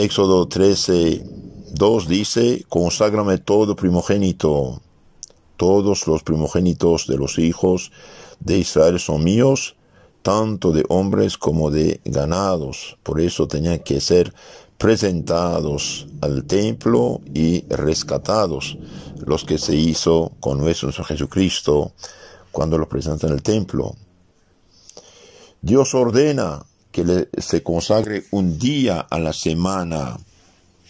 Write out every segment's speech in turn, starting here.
Éxodo 13, 2 dice, conságrame todo primogénito. Todos los primogénitos de los hijos de Israel son míos, tanto de hombres como de ganados. Por eso tenían que ser presentados al templo y rescatados, los que se hizo con nuestro Jesucristo cuando los presentan el templo. Dios ordena que le, se consagre un día a la semana.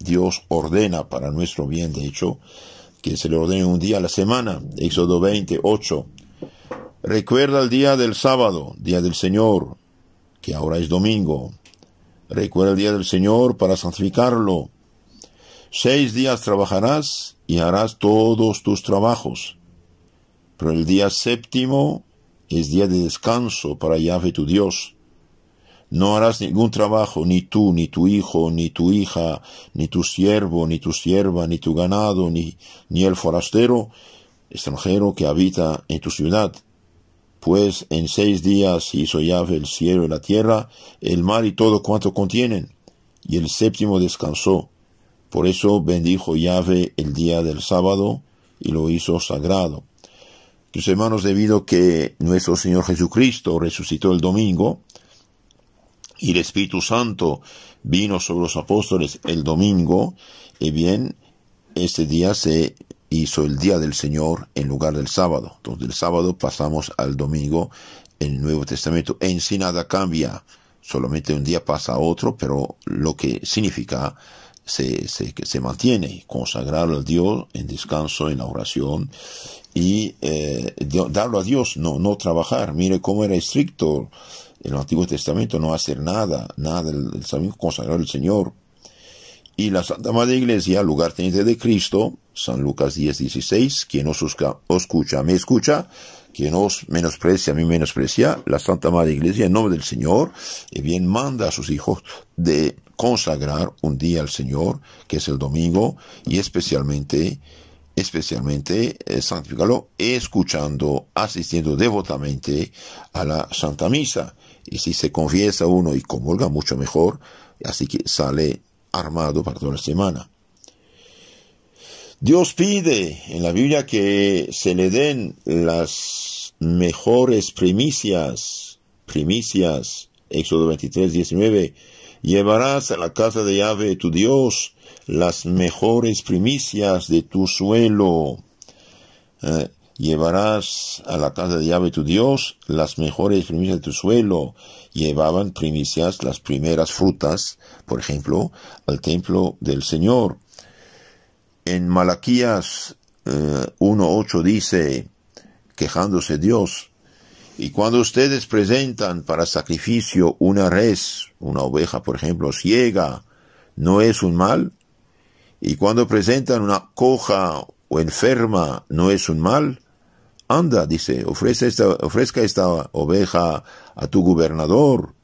Dios ordena para nuestro bien, de hecho, que se le ordene un día a la semana. Éxodo 28. Recuerda el día del sábado, día del Señor, que ahora es domingo. Recuerda el día del Señor para santificarlo. Seis días trabajarás y harás todos tus trabajos. Pero el día séptimo es día de descanso para Yahvé tu Dios no harás ningún trabajo, ni tú, ni tu hijo, ni tu hija, ni tu siervo, ni tu sierva, ni tu ganado, ni, ni el forastero extranjero que habita en tu ciudad. Pues en seis días hizo llave el cielo y la tierra, el mar y todo cuanto contienen. Y el séptimo descansó. Por eso bendijo llave el día del sábado y lo hizo sagrado. Tus hermanos, debido que nuestro Señor Jesucristo resucitó el domingo, y el Espíritu Santo vino sobre los apóstoles el domingo, y bien, este día se hizo el día del Señor en lugar del sábado. Entonces el sábado pasamos al domingo en el Nuevo Testamento. En sí nada cambia, solamente un día pasa a otro, pero lo que significa se, se, se mantiene, consagrarlo a Dios en descanso, en la oración y eh, darlo a Dios, no, no trabajar. Mire cómo era estricto el Antiguo Testamento no hacer nada, nada, del el consagrar al Señor. Y la Santa Madre Iglesia, lugar teniente de Cristo, San Lucas 10, 16, quien os escucha, me escucha, quien os menosprecia, a mí menosprecia, la Santa Madre Iglesia, en nombre del Señor, bien manda a sus hijos de consagrar un día al Señor, que es el domingo, y especialmente, especialmente, eh, santificarlo, escuchando, asistiendo devotamente a la Santa Misa. Y si se confiesa uno y comulga, mucho mejor. Así que sale armado para toda la semana. Dios pide en la Biblia que se le den las mejores primicias, primicias, Éxodo 23, 19, llevarás a la casa de de tu Dios las mejores primicias de tu suelo. Eh, Llevarás a la casa de ave tu Dios las mejores primicias de tu suelo. Llevaban primicias, las primeras frutas, por ejemplo, al templo del Señor. En Malaquías 1.8 eh, dice, quejándose Dios, y cuando ustedes presentan para sacrificio una res, una oveja, por ejemplo, ciega, ¿no es un mal? Y cuando presentan una coja o enferma, ¿no es un mal? Anda, dice, ofrece esta, ofrezca esta oveja a tu gobernador.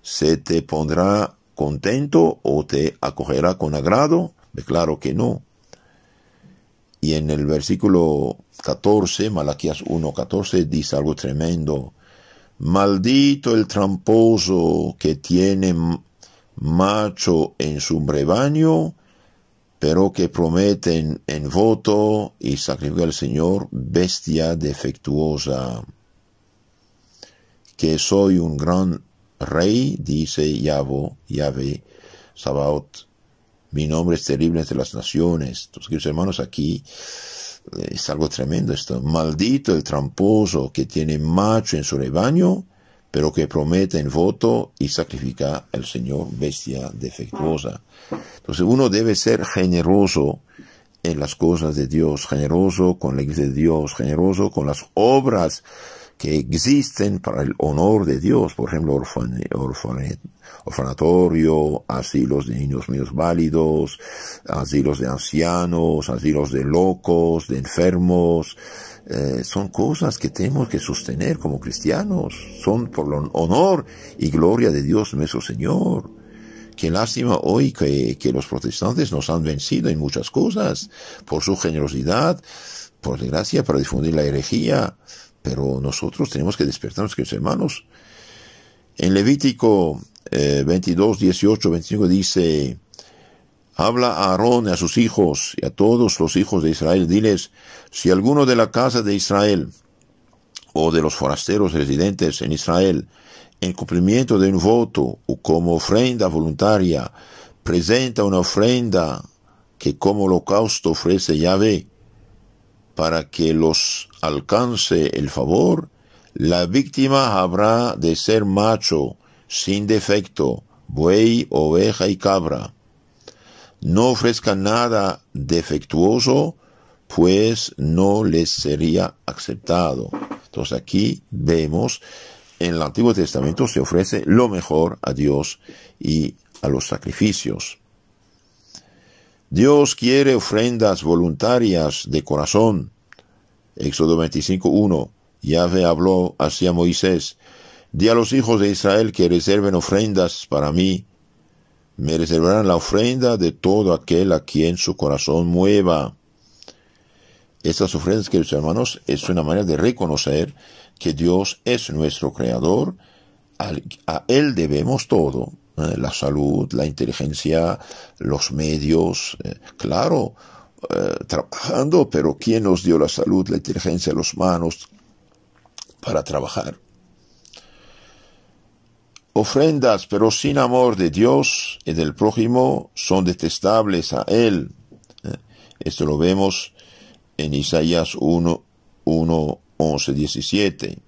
¿Se te pondrá contento o te acogerá con agrado? Declaro que no. Y en el versículo 14, Malaquías 1.14, dice algo tremendo. Maldito el tramposo que tiene macho en su rebaño pero que prometen en voto y sacrifican al Señor bestia defectuosa. Que soy un gran rey, dice yavo Yahvé, Sabaoth. Mi nombre es terrible entre las naciones. Entonces, queridos hermanos, aquí eh, es algo tremendo esto. Maldito el tramposo que tiene macho en su rebaño pero que prometen voto y sacrifica al Señor bestia defectuosa. Entonces uno debe ser generoso en las cosas de Dios, generoso con la iglesia de Dios, generoso con las obras que existen para el honor de Dios, por ejemplo, orfanatorio, asilos de niños míos válidos, asilos de ancianos, asilos de locos, de enfermos, eh, son cosas que tenemos que sostener como cristianos, son por el honor y gloria de Dios nuestro Señor. Qué lástima hoy que, los protestantes nos han vencido en muchas cosas, por su generosidad, por gracia para difundir la herejía, pero nosotros tenemos que despertarnos, queridos hermanos. En Levítico 22, 18, 25 dice, Habla a Aarón, a sus hijos y a todos los hijos de Israel. Diles, si alguno de la casa de Israel o de los forasteros residentes en Israel, en cumplimiento de un voto o como ofrenda voluntaria, presenta una ofrenda que como holocausto ofrece Yahvé, para que los alcance el favor, la víctima habrá de ser macho, sin defecto, buey, oveja y cabra no ofrezca nada defectuoso, pues no les sería aceptado. Entonces aquí vemos, en el Antiguo Testamento se ofrece lo mejor a Dios y a los sacrificios. Dios quiere ofrendas voluntarias de corazón. Éxodo 25.1. Yahvé habló hacia Moisés, di a los hijos de Israel que reserven ofrendas para mí me reservarán la ofrenda de todo aquel a quien su corazón mueva. Estas ofrendas, queridos hermanos, es una manera de reconocer que Dios es nuestro creador, a Él debemos todo, eh, la salud, la inteligencia, los medios, eh, claro, eh, trabajando, pero ¿quién nos dio la salud, la inteligencia, los manos para trabajar? Ofrendas, pero sin amor de Dios y del prójimo, son detestables a Él. ¿Eh? Esto lo vemos en Isaías 1, 1, 11, 17.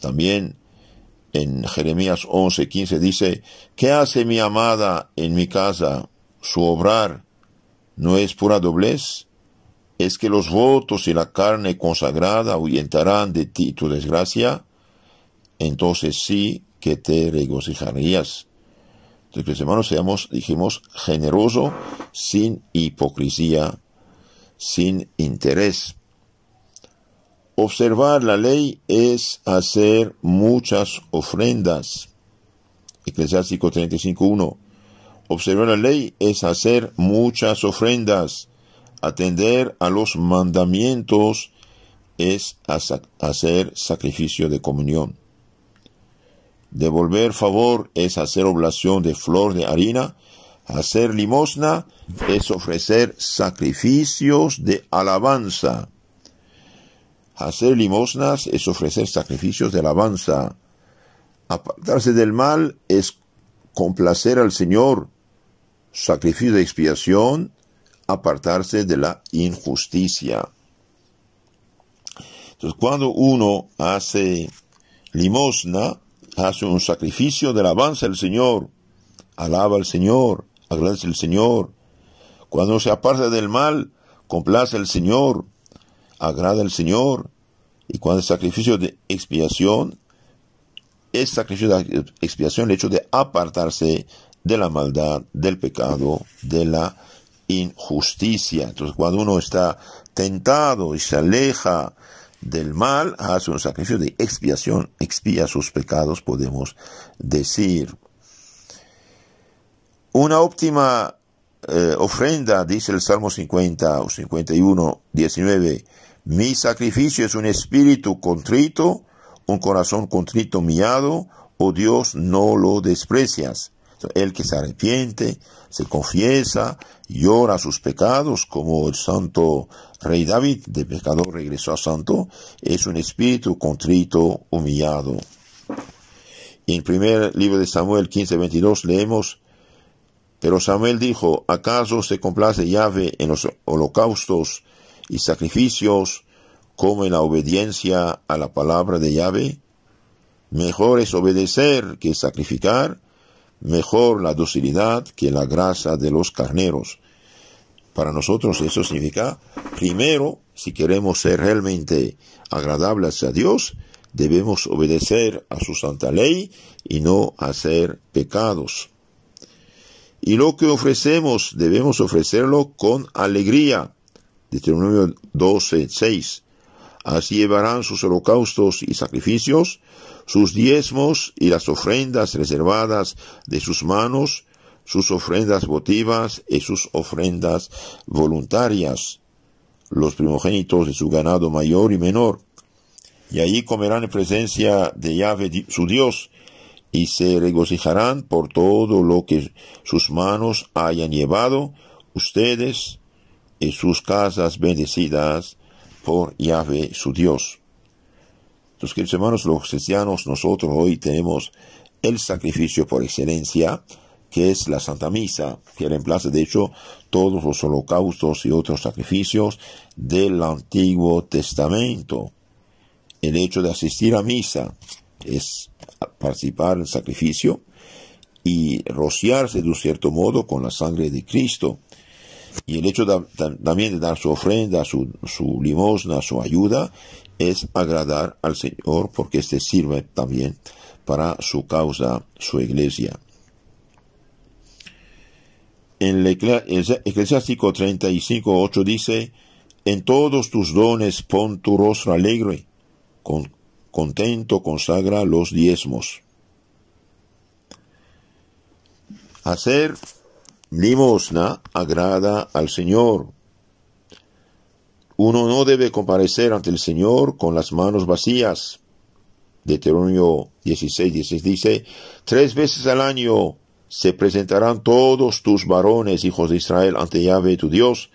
También en Jeremías 11, 15 dice, ¿qué hace mi amada en mi casa? Su obrar no es pura doblez. Es que los votos y la carne consagrada ahuyentarán de ti tu desgracia. Entonces sí, que te regocijarías. Entonces, pues, hermanos, seamos, dijimos, generoso, sin hipocresía, sin interés. Observar la ley es hacer muchas ofrendas. Eclesiástico 35.1. Observar la ley es hacer muchas ofrendas. Atender a los mandamientos es hacer sacrificio de comunión. Devolver favor es hacer oblación de flor de harina. Hacer limosna es ofrecer sacrificios de alabanza. Hacer limosnas es ofrecer sacrificios de alabanza. Apartarse del mal es complacer al Señor. Sacrificio de expiación, apartarse de la injusticia. Entonces, cuando uno hace limosna, hace un sacrificio de alabanza al Señor, alaba al Señor, agradece al Señor. Cuando se aparta del mal, complace al Señor, agrada al Señor. Y cuando el sacrificio de expiación, es sacrificio de expiación el hecho de apartarse de la maldad, del pecado, de la injusticia. Entonces cuando uno está tentado y se aleja del mal, hace un sacrificio de expiación, expía sus pecados, podemos decir. Una óptima eh, ofrenda, dice el Salmo 50 o 51, 19, mi sacrificio es un espíritu contrito, un corazón contrito miado, oh Dios, no lo desprecias. El que se arrepiente, se confiesa, llora sus pecados, como el santo rey David, de pecador regresó a santo, es un espíritu contrito, humillado. En primer libro de Samuel 15:22 leemos, pero Samuel dijo, ¿acaso se complace llave en los holocaustos y sacrificios como en la obediencia a la palabra de llave? Mejor es obedecer que sacrificar mejor la docilidad que la grasa de los carneros. Para nosotros eso significa, primero, si queremos ser realmente agradables a Dios, debemos obedecer a su santa ley y no hacer pecados. Y lo que ofrecemos debemos ofrecerlo con alegría. 12, 6. Así llevarán sus holocaustos y sacrificios sus diezmos y las ofrendas reservadas de sus manos, sus ofrendas votivas y sus ofrendas voluntarias, los primogénitos de su ganado mayor y menor. Y allí comerán en presencia de Yahvé su Dios, y se regocijarán por todo lo que sus manos hayan llevado, ustedes y sus casas bendecidas por Yahvé su Dios. Entonces, queridos hermanos, los cristianos, nosotros hoy tenemos el sacrificio por excelencia, que es la Santa Misa, que reemplaza de hecho todos los holocaustos y otros sacrificios del Antiguo Testamento. El hecho de asistir a misa es participar en el sacrificio y rociarse de un cierto modo con la sangre de Cristo. Y el hecho también de dar su ofrenda, su limosna, su ayuda, es agradar al Señor porque este sirve también para su causa, su iglesia. En el Eclesiástico 35, 8 dice, en todos tus dones pon tu rostro alegre, con, contento consagra los diezmos. Hacer limosna agrada al Señor, uno no debe comparecer ante el Señor con las manos vacías. Deuteronomio 16, 16 dice, tres veces al año se presentarán todos tus varones, hijos de Israel, ante Yahvé tu Dios,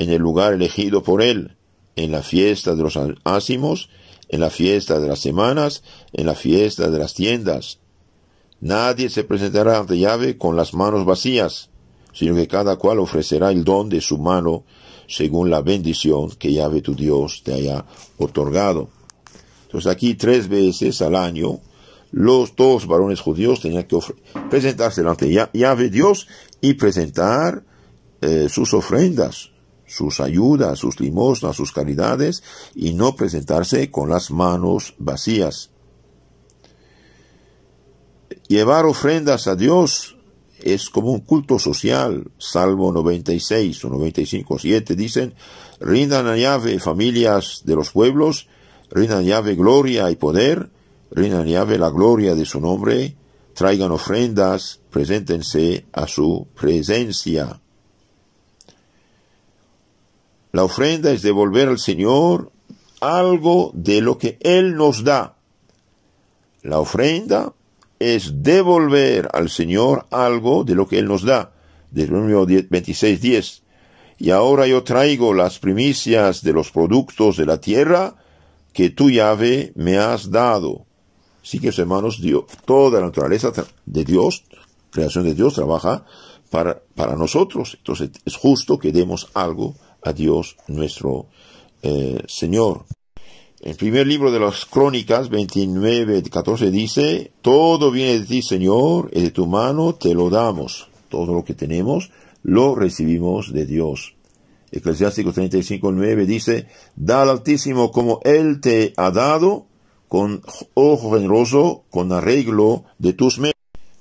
en el lugar elegido por él, en la fiesta de los ácimos, en la fiesta de las semanas, en la fiesta de las tiendas. Nadie se presentará ante llave con las manos vacías, sino que cada cual ofrecerá el don de su mano según la bendición que Yahvé tu Dios te haya otorgado. Entonces aquí tres veces al año los dos varones judíos tenían que presentarse delante de Yahvé Dios y presentar eh, sus ofrendas, sus ayudas, sus limosnas, sus caridades y no presentarse con las manos vacías. Llevar ofrendas a Dios es como un culto social. Salmo 96 o 95, 7 dicen, rindan a llave familias de los pueblos, rindan a llave gloria y poder, rindan a llave la gloria de su nombre, traigan ofrendas, preséntense a su presencia. La ofrenda es devolver al Señor algo de lo que Él nos da. La ofrenda es devolver al Señor algo de lo que Él nos da. Deuteronomio 26, 10. Y ahora yo traigo las primicias de los productos de la tierra que tú, llave me has dado. Así que, hermanos, Dios, toda la naturaleza de Dios, creación de Dios, trabaja para, para nosotros. Entonces, es justo que demos algo a Dios nuestro eh, Señor. El primer libro de las Crónicas 29, 14 dice, todo viene de ti, Señor, y de tu mano te lo damos. Todo lo que tenemos lo recibimos de Dios. Eclesiástico 35, 9 dice, da al Altísimo como Él te ha dado, con ojo generoso, con arreglo de tus medios.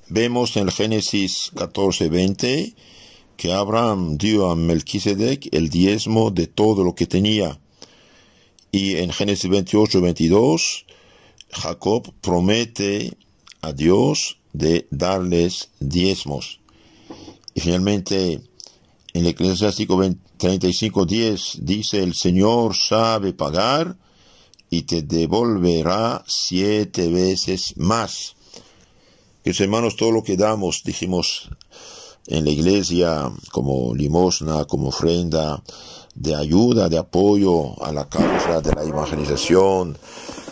Vemos en Génesis 14, 20, que Abraham dio a Melquisedec el diezmo de todo lo que tenía. Y en Génesis 28, 22, Jacob promete a Dios de darles diezmos. Y finalmente, en el Eclesiástico 35, 10, dice, el Señor sabe pagar y te devolverá siete veces más. que hermanos, todo lo que damos, dijimos en la iglesia, como limosna, como ofrenda, de ayuda, de apoyo a la causa de la evangelización,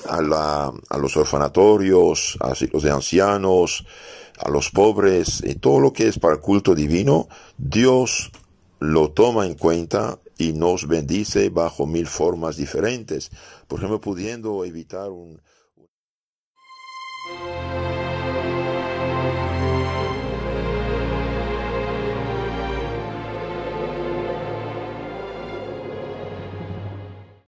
a, la, a los orfanatorios, a los de ancianos, a los pobres, en todo lo que es para el culto divino, Dios lo toma en cuenta y nos bendice bajo mil formas diferentes. Por ejemplo, pudiendo evitar un,